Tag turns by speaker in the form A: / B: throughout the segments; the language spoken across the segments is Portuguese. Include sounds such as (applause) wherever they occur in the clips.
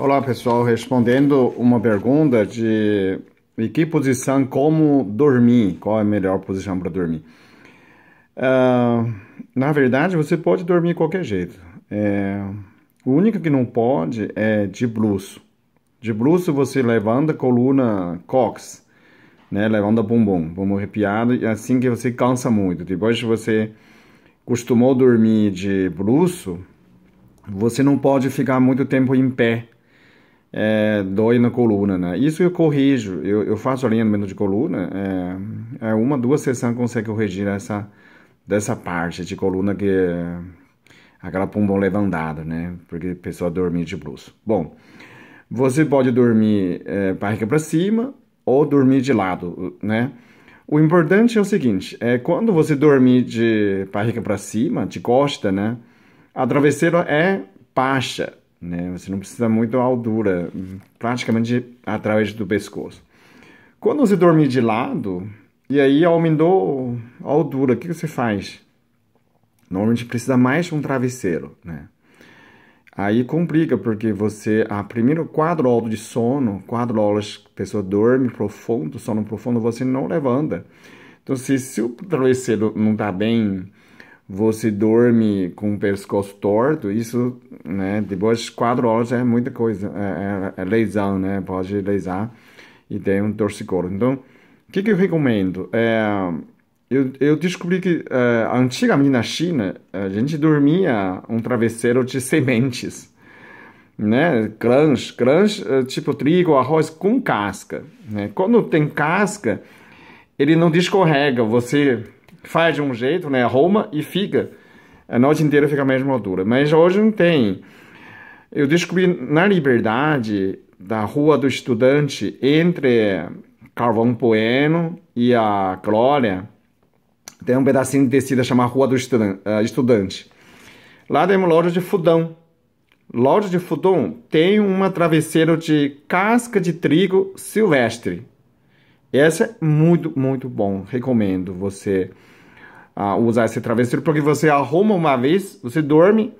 A: Olá pessoal, respondendo uma pergunta de em que posição como dormir, qual é a melhor posição para dormir? Uh, na verdade, você pode dormir qualquer jeito. É, o único que não pode é de bruxo. De bruxo você levanta a coluna cox, né? levanta bumbum, bumbum arrepiado, e assim que você cansa muito. Depois que você costumou dormir de bruxo, você não pode ficar muito tempo em pé é, dói na coluna, né? Isso eu corrijo, eu, eu faço alinhamento de coluna, é, é uma, duas sessões consegue corrigir essa dessa parte de coluna que é aquela pulmão levantada, né? Porque a pessoa dorme de bruxo. Bom, você pode dormir é, barriga para cima ou dormir de lado, né? O importante é o seguinte, é quando você dormir de barriga para cima, de costa, né? A travesseira é baixa, né? Você não precisa muito altura, praticamente através do pescoço. Quando você dormir de lado, e aí aumentou a altura, o que você faz? Normalmente precisa mais de um travesseiro, né? Aí complica, porque você, a primeiro quatro horas de sono, quatro horas a pessoa dorme profundo, sono profundo, você não levanta. Então, se, se o travesseiro não está bem você dorme com o pescoço torto, isso, né, depois de quatro horas é muita coisa, é, é, é lesão, né, pode lesar e tem um torcicolo. Então, o que, que eu recomendo? É, eu, eu descobri que é, antigamente na China, a gente dormia um travesseiro de sementes, né, crunch, crunch, é, tipo trigo, arroz com casca, né, quando tem casca, ele não descorrega, você faz de um jeito, né? Roma e fica. A noite inteira fica a mesma altura. Mas hoje não tem. Eu descobri na Liberdade, da Rua do Estudante, entre Carvão Bueno e a Glória, tem um pedacinho de descida chamado Rua do eh, Estudante. Lá tem uma loja de fudão. Loja de fudão tem uma travesseira de casca de trigo silvestre. Essa é muito, muito bom. Recomendo você a usar esse travesseiro porque você arruma uma vez, você dorme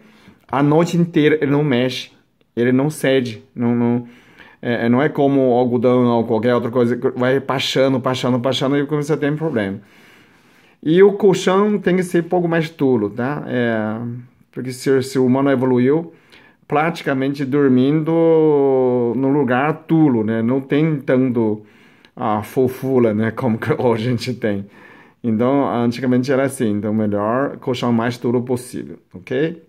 A: a noite inteira, ele não mexe, ele não cede, não, não, é, é não é como algodão ou qualquer outra coisa, vai pachando, pachando, pachando e começa a ter um problema. E o colchão tem que ser um pouco mais tolo, tá? É, porque se, se o humano evoluiu, praticamente dormindo no lugar tulo, né? Não tem tanto a fofura, né? Como que (laughs) hoje a gente tem. Então, antigamente era assim. Então, melhor colchão mais duro possível, ok?